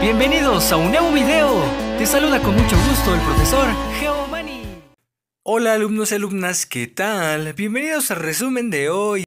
Bienvenidos a un nuevo video. Te saluda con mucho gusto el profesor Geomani. Hola alumnos y alumnas, ¿qué tal? Bienvenidos al resumen de hoy.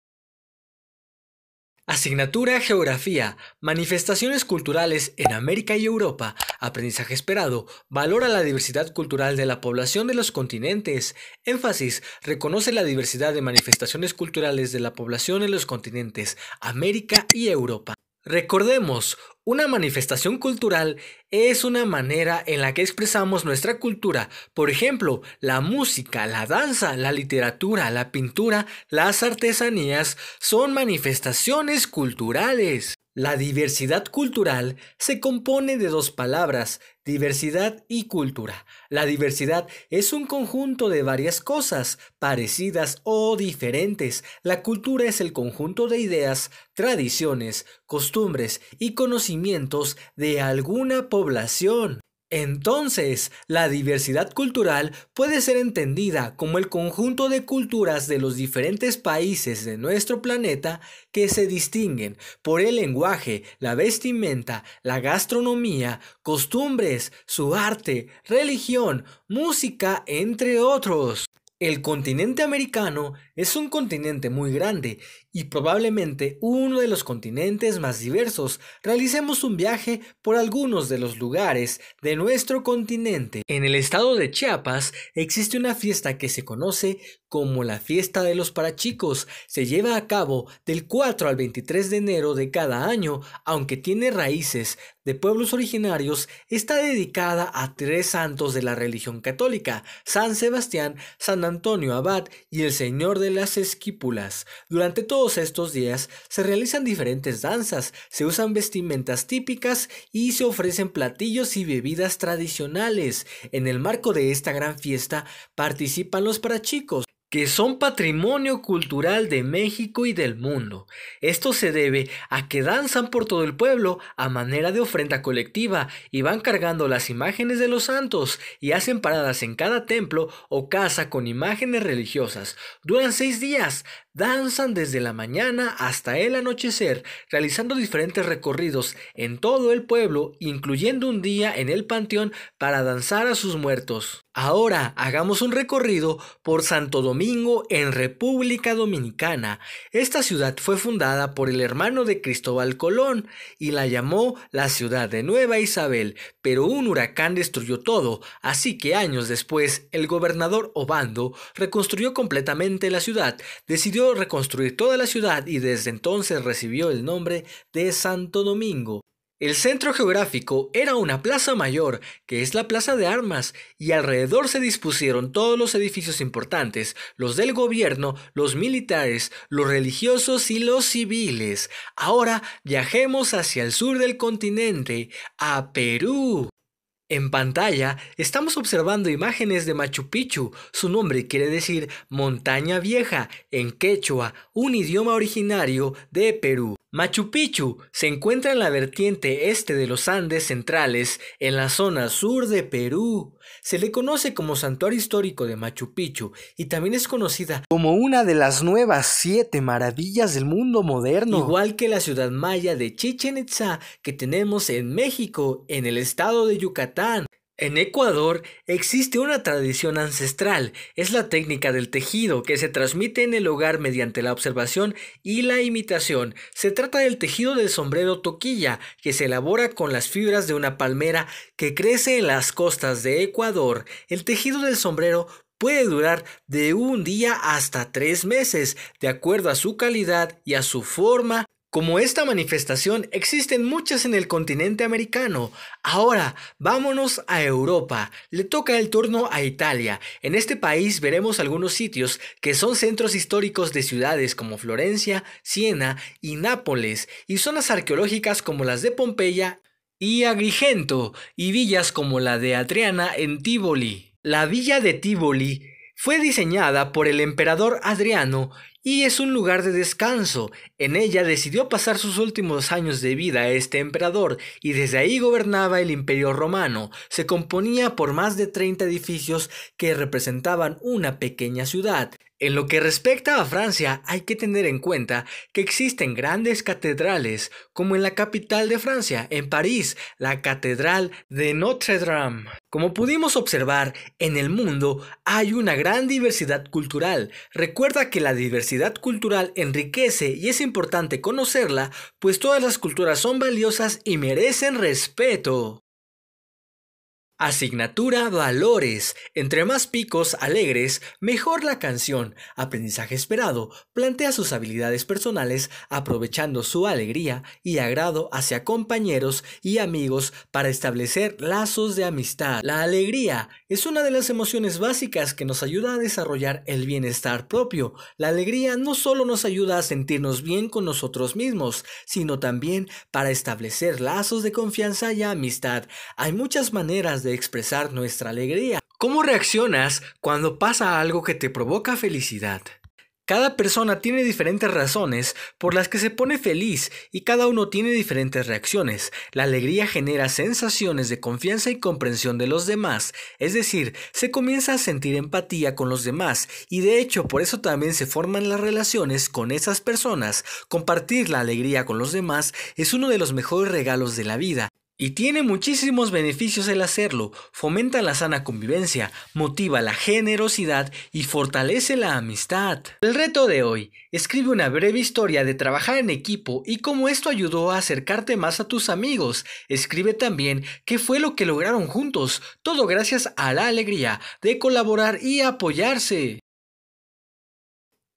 Asignatura Geografía, Manifestaciones Culturales en América y Europa, Aprendizaje Esperado, Valora la diversidad cultural de la población de los continentes, Énfasis, Reconoce la diversidad de manifestaciones culturales de la población en los continentes, América y Europa. Recordemos, una manifestación cultural es una manera en la que expresamos nuestra cultura, por ejemplo, la música, la danza, la literatura, la pintura, las artesanías son manifestaciones culturales. La diversidad cultural se compone de dos palabras, diversidad y cultura. La diversidad es un conjunto de varias cosas, parecidas o diferentes. La cultura es el conjunto de ideas, tradiciones, costumbres y conocimientos de alguna población. Entonces, la diversidad cultural puede ser entendida como el conjunto de culturas de los diferentes países de nuestro planeta que se distinguen por el lenguaje, la vestimenta, la gastronomía, costumbres, su arte, religión, música, entre otros. El continente americano es un continente muy grande y probablemente uno de los continentes más diversos. Realicemos un viaje por algunos de los lugares de nuestro continente. En el estado de Chiapas existe una fiesta que se conoce como la fiesta de los parachicos, se lleva a cabo del 4 al 23 de enero de cada año, aunque tiene raíces de pueblos originarios, está dedicada a tres santos de la religión católica, San Sebastián, San Antonio Abad y el Señor de las Esquípulas. Durante todos estos días se realizan diferentes danzas, se usan vestimentas típicas y se ofrecen platillos y bebidas tradicionales. En el marco de esta gran fiesta participan los parachicos, que son patrimonio cultural de México y del mundo. Esto se debe a que danzan por todo el pueblo a manera de ofrenda colectiva y van cargando las imágenes de los santos y hacen paradas en cada templo o casa con imágenes religiosas. Duran seis días, danzan desde la mañana hasta el anochecer, realizando diferentes recorridos en todo el pueblo, incluyendo un día en el panteón para danzar a sus muertos. Ahora hagamos un recorrido por Santo Domingo en República Dominicana. Esta ciudad fue fundada por el hermano de Cristóbal Colón y la llamó la ciudad de Nueva Isabel, pero un huracán destruyó todo, así que años después el gobernador Obando reconstruyó completamente la ciudad, decidió reconstruir toda la ciudad y desde entonces recibió el nombre de Santo Domingo. El centro geográfico era una plaza mayor, que es la plaza de armas, y alrededor se dispusieron todos los edificios importantes, los del gobierno, los militares, los religiosos y los civiles. Ahora viajemos hacia el sur del continente, a Perú. En pantalla estamos observando imágenes de Machu Picchu. Su nombre quiere decir montaña vieja en quechua, un idioma originario de Perú. Machu Picchu se encuentra en la vertiente este de los Andes centrales, en la zona sur de Perú. Se le conoce como Santuario Histórico de Machu Picchu y también es conocida como una de las nuevas siete maravillas del mundo moderno. Igual que la ciudad maya de Chichen Itza que tenemos en México, en el estado de Yucatán. En Ecuador existe una tradición ancestral, es la técnica del tejido que se transmite en el hogar mediante la observación y la imitación. Se trata del tejido del sombrero toquilla, que se elabora con las fibras de una palmera que crece en las costas de Ecuador. El tejido del sombrero puede durar de un día hasta tres meses, de acuerdo a su calidad y a su forma como esta manifestación existen muchas en el continente americano. Ahora, vámonos a Europa. Le toca el turno a Italia. En este país veremos algunos sitios que son centros históricos de ciudades como Florencia, Siena y Nápoles, y zonas arqueológicas como las de Pompeya y Agrigento, y villas como la de Adriana en Tivoli. La villa de Tivoli fue diseñada por el emperador Adriano y es un lugar de descanso. En ella decidió pasar sus últimos años de vida este emperador y desde ahí gobernaba el imperio romano. Se componía por más de 30 edificios que representaban una pequeña ciudad. En lo que respecta a Francia, hay que tener en cuenta que existen grandes catedrales, como en la capital de Francia, en París, la Catedral de Notre Dame. Como pudimos observar, en el mundo hay una gran diversidad cultural. Recuerda que la diversidad cultural enriquece y es importante conocerla, pues todas las culturas son valiosas y merecen respeto. Asignatura Valores. Entre más picos alegres, mejor la canción. Aprendizaje esperado. Plantea sus habilidades personales aprovechando su alegría y agrado hacia compañeros y amigos para establecer lazos de amistad. La alegría es una de las emociones básicas que nos ayuda a desarrollar el bienestar propio. La alegría no solo nos ayuda a sentirnos bien con nosotros mismos, sino también para establecer lazos de confianza y amistad. Hay muchas maneras de expresar nuestra alegría. ¿Cómo reaccionas cuando pasa algo que te provoca felicidad? Cada persona tiene diferentes razones por las que se pone feliz y cada uno tiene diferentes reacciones. La alegría genera sensaciones de confianza y comprensión de los demás, es decir, se comienza a sentir empatía con los demás y de hecho por eso también se forman las relaciones con esas personas. Compartir la alegría con los demás es uno de los mejores regalos de la vida y tiene muchísimos beneficios el hacerlo. Fomenta la sana convivencia, motiva la generosidad y fortalece la amistad. El reto de hoy. Escribe una breve historia de trabajar en equipo y cómo esto ayudó a acercarte más a tus amigos. Escribe también qué fue lo que lograron juntos. Todo gracias a la alegría de colaborar y apoyarse.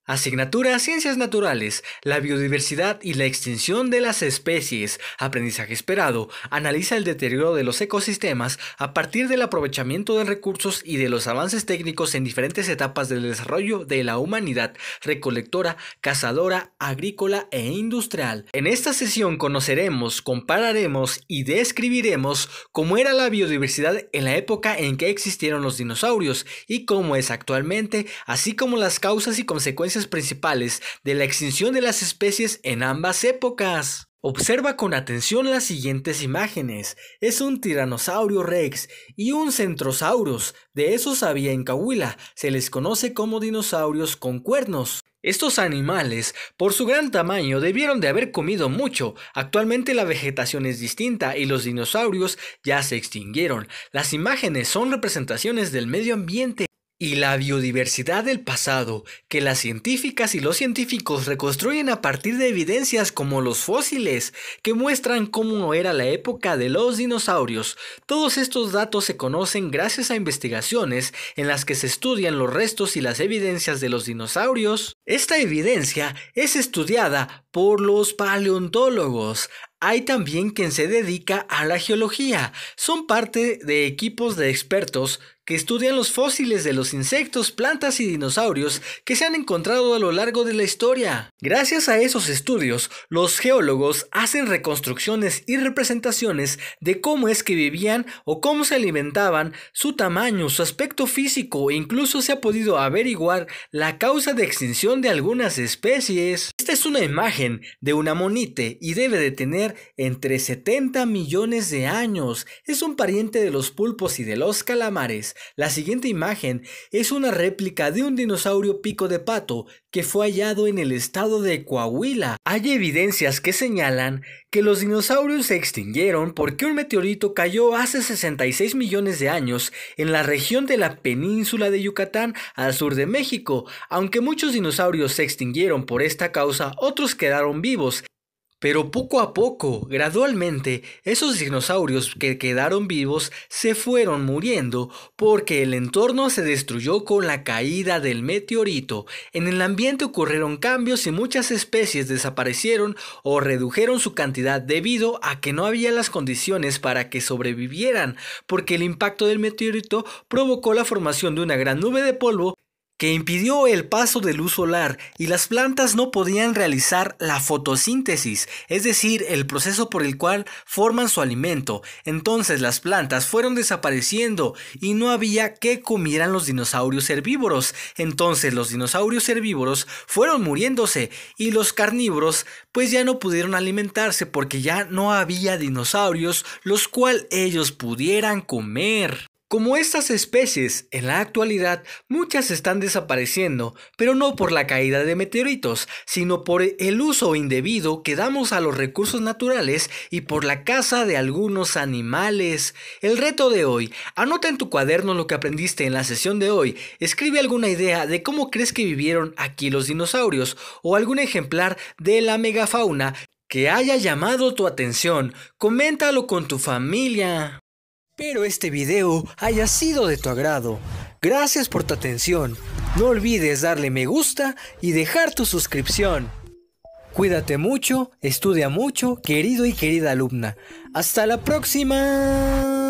Asignatura Ciencias Naturales, la biodiversidad y la extinción de las especies. Aprendizaje esperado. Analiza el deterioro de los ecosistemas a partir del aprovechamiento de recursos y de los avances técnicos en diferentes etapas del desarrollo de la humanidad recolectora, cazadora, agrícola e industrial. En esta sesión conoceremos, compararemos y describiremos cómo era la biodiversidad en la época en que existieron los dinosaurios y cómo es actualmente, así como las causas y consecuencias principales de la extinción de las especies en ambas épocas. Observa con atención las siguientes imágenes. Es un tiranosaurio rex y un centrosaurus. De esos había en Cahuila. Se les conoce como dinosaurios con cuernos. Estos animales, por su gran tamaño, debieron de haber comido mucho. Actualmente la vegetación es distinta y los dinosaurios ya se extinguieron. Las imágenes son representaciones del medio ambiente y la biodiversidad del pasado, que las científicas y los científicos reconstruyen a partir de evidencias como los fósiles, que muestran cómo era la época de los dinosaurios. Todos estos datos se conocen gracias a investigaciones en las que se estudian los restos y las evidencias de los dinosaurios. Esta evidencia es estudiada por los paleontólogos, hay también quien se dedica a la geología. Son parte de equipos de expertos que estudian los fósiles de los insectos, plantas y dinosaurios que se han encontrado a lo largo de la historia. Gracias a esos estudios, los geólogos hacen reconstrucciones y representaciones de cómo es que vivían o cómo se alimentaban, su tamaño, su aspecto físico e incluso se ha podido averiguar la causa de extinción de algunas especies. Esta es una imagen de un amonite y debe de tener entre 70 millones de años. Es un pariente de los pulpos y de los calamares. La siguiente imagen es una réplica de un dinosaurio pico de pato que fue hallado en el estado de Coahuila. Hay evidencias que señalan que los dinosaurios se extinguieron porque un meteorito cayó hace 66 millones de años en la región de la península de Yucatán al sur de México. Aunque muchos dinosaurios se extinguieron por esta causa, otros quedaron vivos pero poco a poco, gradualmente, esos dinosaurios que quedaron vivos se fueron muriendo porque el entorno se destruyó con la caída del meteorito. En el ambiente ocurrieron cambios y muchas especies desaparecieron o redujeron su cantidad debido a que no había las condiciones para que sobrevivieran, porque el impacto del meteorito provocó la formación de una gran nube de polvo que impidió el paso de luz solar y las plantas no podían realizar la fotosíntesis, es decir, el proceso por el cual forman su alimento. Entonces las plantas fueron desapareciendo y no había que comieran los dinosaurios herbívoros. Entonces los dinosaurios herbívoros fueron muriéndose y los carnívoros pues ya no pudieron alimentarse porque ya no había dinosaurios los cual ellos pudieran comer. Como estas especies, en la actualidad muchas están desapareciendo, pero no por la caída de meteoritos, sino por el uso indebido que damos a los recursos naturales y por la caza de algunos animales. El reto de hoy, anota en tu cuaderno lo que aprendiste en la sesión de hoy, escribe alguna idea de cómo crees que vivieron aquí los dinosaurios o algún ejemplar de la megafauna que haya llamado tu atención, coméntalo con tu familia. Espero este video haya sido de tu agrado. Gracias por tu atención. No olvides darle me gusta y dejar tu suscripción. Cuídate mucho, estudia mucho, querido y querida alumna. Hasta la próxima.